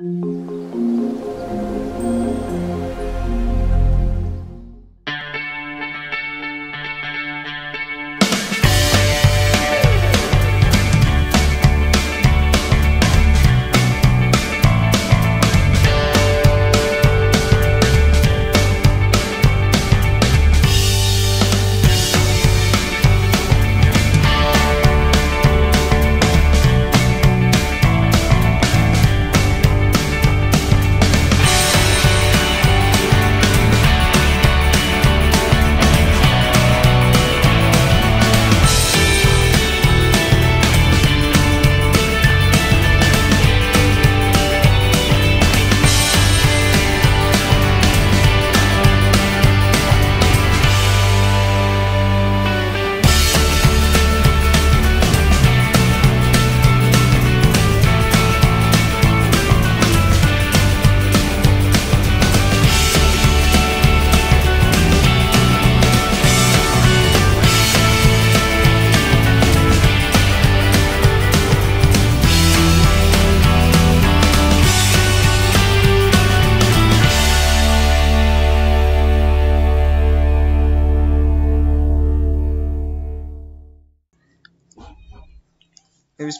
Thank mm. you.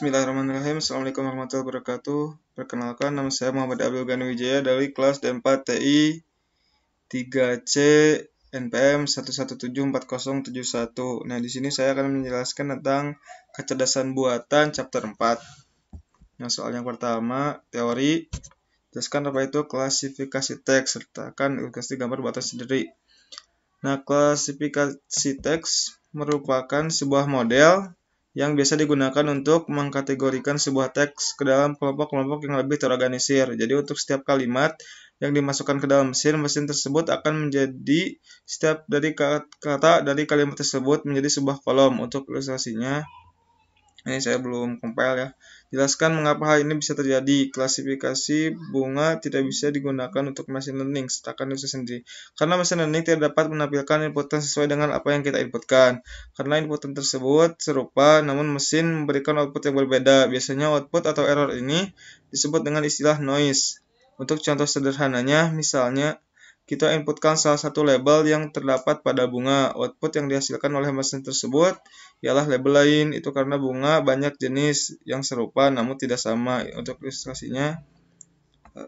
Bismillahirrahmanirrahim. Assalamualaikum warahmatullahi wabarakatuh. Perkenalkan, nama saya Muhammad Abdul Gani Wijaya dari kelas D4 TI 3C NPM 1174071. Nah, di sini saya akan menjelaskan tentang kecerdasan buatan chapter 4. Nah, soal yang pertama, teori. Jelaskan apa itu klasifikasi teks, sertakan ilustrasi gambar buatan sendiri. Nah, klasifikasi teks merupakan sebuah model yang biasa digunakan untuk mengkategorikan sebuah teks ke dalam kelompok-kelompok yang lebih terorganisir. Jadi untuk setiap kalimat yang dimasukkan ke dalam mesin, mesin tersebut akan menjadi setiap dari kata dari kalimat tersebut menjadi sebuah kolom. Untuk ilustrasinya, ini saya belum compile ya. Jelaskan mengapa hal ini bisa terjadi. Klasifikasi bunga tidak bisa digunakan untuk machine learning setakan itu sendiri. Karena machine learning tidak dapat menampilkan inputan sesuai dengan apa yang kita inputkan. Karena inputan tersebut serupa, namun mesin memberikan output yang berbeda. Biasanya output atau error ini disebut dengan istilah noise. Untuk contoh sederhananya, misalnya kita inputkan salah satu label yang terdapat pada bunga. Output yang dihasilkan oleh mesin tersebut ialah label lain. Itu karena bunga banyak jenis yang serupa namun tidak sama. Untuk ilustrasinya, eh,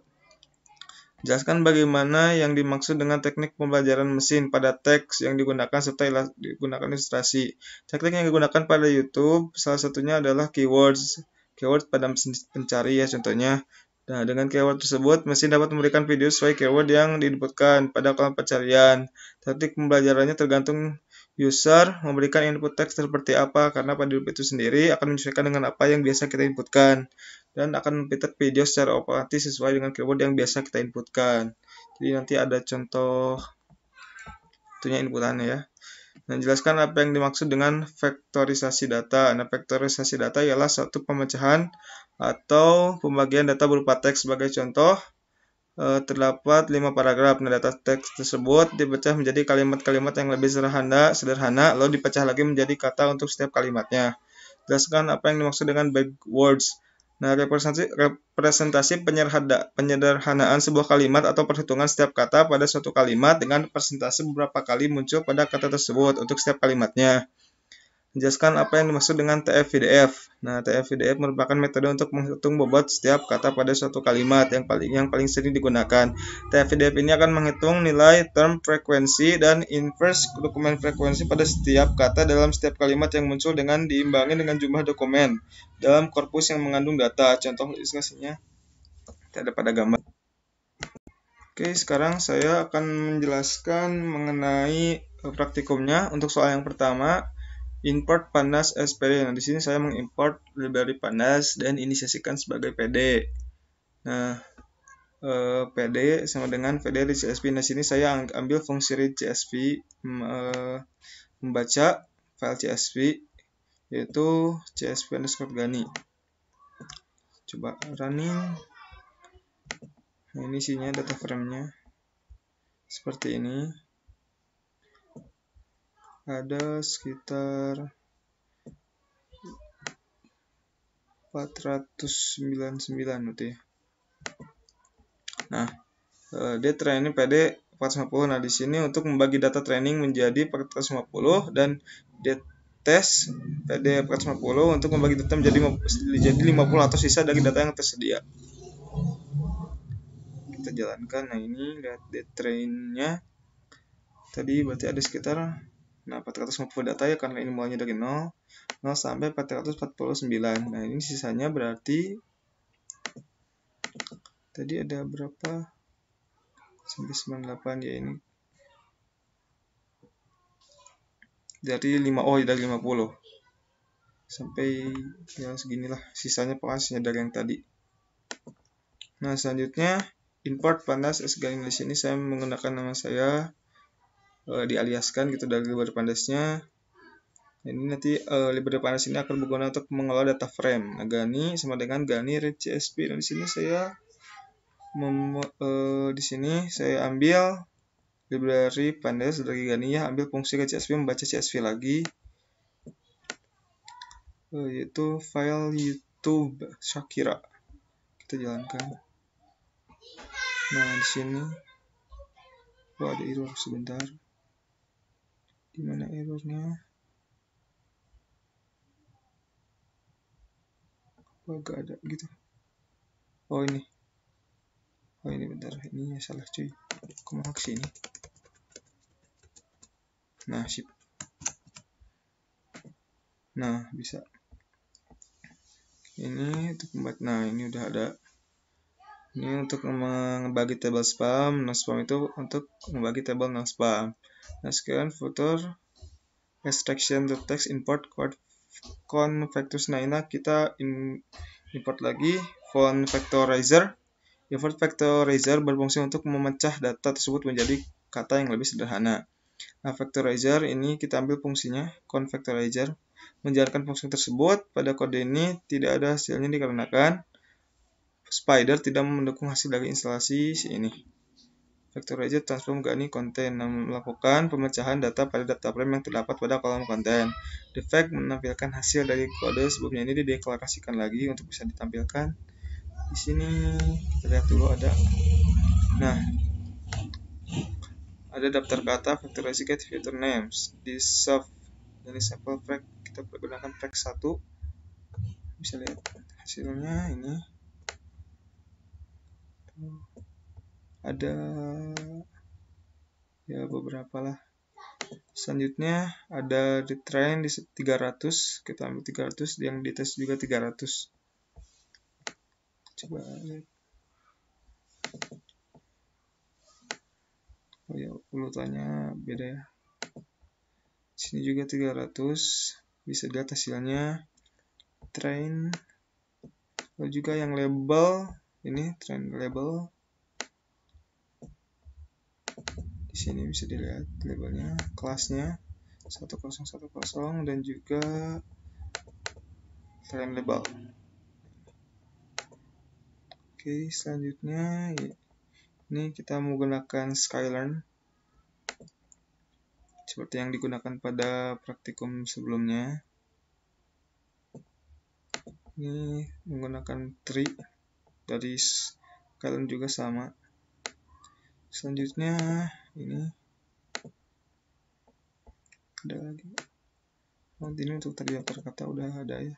jelaskan bagaimana yang dimaksud dengan teknik pembelajaran mesin pada teks yang digunakan serta digunakan ilustrasi. Teknik yang digunakan pada YouTube salah satunya adalah keywords. keyword pada mesin pencari ya contohnya. Nah, dengan keyword tersebut, mesin dapat memberikan video sesuai keyword yang diinputkan pada kolom pencarian. Taktik pembelajarannya tergantung user memberikan input teks seperti apa, karena pada loop itu sendiri akan menyesuaikan dengan apa yang biasa kita inputkan, dan akan memfilter video secara otomatis sesuai dengan keyword yang biasa kita inputkan. Jadi nanti ada contoh tentunya inputannya ya. Nah, jelaskan apa yang dimaksud dengan vektorisasi data. Nah, vektorisasi data ialah satu pemecahan atau pembagian data berupa teks. Sebagai contoh, eh, terdapat 5 paragraf. Nah, data teks tersebut dipecah menjadi kalimat-kalimat yang lebih sederhana, sederhana, lalu dipecah lagi menjadi kata untuk setiap kalimatnya. Jelaskan apa yang dimaksud dengan words. Nah, representasi, representasi penyederhanaan sebuah kalimat atau perhitungan setiap kata pada suatu kalimat dengan presentasi beberapa kali muncul pada kata tersebut untuk setiap kalimatnya. Menjelaskan apa yang dimaksud dengan TF-VDF. Nah, TF-VDF merupakan metode untuk menghitung bobot setiap kata pada suatu kalimat yang paling yang paling sering digunakan. TF-VDF ini akan menghitung nilai term frekuensi dan inverse dokumen frekuensi pada setiap kata dalam setiap kalimat yang muncul dengan diimbangi dengan jumlah dokumen dalam korpus yang mengandung data. Contoh ilustrasinya ada pada gambar. Oke, sekarang saya akan menjelaskan mengenai eh, praktikumnya. Untuk soal yang pertama, import panas eh, SPD. Nah, di sini saya mengimport library panas dan inisiasikan sebagai PD. Nah, eh, PD sama dengan PD di CSV. Nah, sini saya ambil fungsi read CSV eh, membaca file CSV yaitu CSV underscore gani. Coba running. Nah, ini isinya data frame-nya. Seperti ini ada sekitar 499 berarti ya. Nah, eh, dia training PD 450. Nah, di sini untuk membagi data training menjadi 450 dan dia tes PD 450 untuk membagi data menjadi jadi 50 atau sisa dari data yang tersedia. Kita jalankan. Nah, ini lihat dia trainnya. Tadi berarti ada sekitar Nah, 450 data ya karena ini mulanya dari 0, 0 sampai 449. Nah, ini sisanya berarti tadi ada berapa? 998 ya ini. Dari 5 oh ya dari 50. Sampai ya lah sisanya penghasilnya dari yang tadi. Nah, selanjutnya import pandas SG English ini saya menggunakan nama saya uh, dialiaskan gitu dari library pandasnya ini nanti uh, ini akan berguna untuk mengelola data frame. Nah, Gani sama dengan Gani read CSP. Dan nah, di sini saya mem, eh, di sini saya ambil library pandas dari Gani ya, ambil fungsi ke CSV membaca CSV lagi. Uh, yaitu file YouTube Shakira. Kita jalankan. Nah, di sini oh, ada error sebentar di mana errornya apa gak ada gitu oh ini oh ini bentar ini salah cuy aku mau ke sini nah sip nah bisa ini untuk membuat nah ini udah ada ini untuk membagi table spam nah spam itu untuk membagi table non spam sekian footer extraction the text import quad con factors nah ini kita import lagi font vectorizer import factorizer berfungsi untuk memecah data tersebut menjadi kata yang lebih sederhana nah vectorizer ini kita ambil fungsinya con factorizer menjalankan fungsi tersebut pada kode ini tidak ada hasilnya dikarenakan spider tidak mendukung hasil dari instalasi ini Factorizer transform mengganti konten nah, melakukan pemecahan data pada data frame yang terdapat pada kolom konten. Defect menampilkan hasil dari kode sebelumnya ini dideklarasikan lagi untuk bisa ditampilkan. Di sini kita lihat dulu ada. Nah, ada daftar kata factorizer get filter names di sub dari sample frag kita gunakan frag 1 bisa lihat hasilnya ini Tuh ada ya beberapa lah selanjutnya ada di train di 300 kita ambil 300 yang di test juga 300 coba lihat oh ya urutannya beda ya sini juga 300 bisa lihat hasilnya train lalu oh, juga yang label ini train label di sini bisa dilihat labelnya kelasnya 1010 dan juga train label oke selanjutnya ini kita menggunakan Skylearn seperti yang digunakan pada praktikum sebelumnya ini menggunakan tree dari Skylearn juga sama selanjutnya ini ada lagi oh, ini untuk tadi yang kata udah ada ya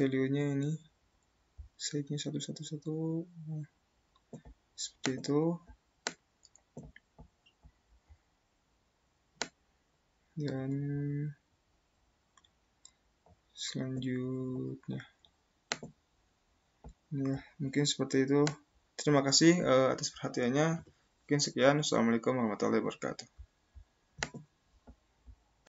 value nya ini size nya satu satu seperti itu dan selanjutnya ya mungkin seperti itu terima kasih uh, atas perhatiannya Mungkin sekian. Assalamualaikum warahmatullahi wabarakatuh.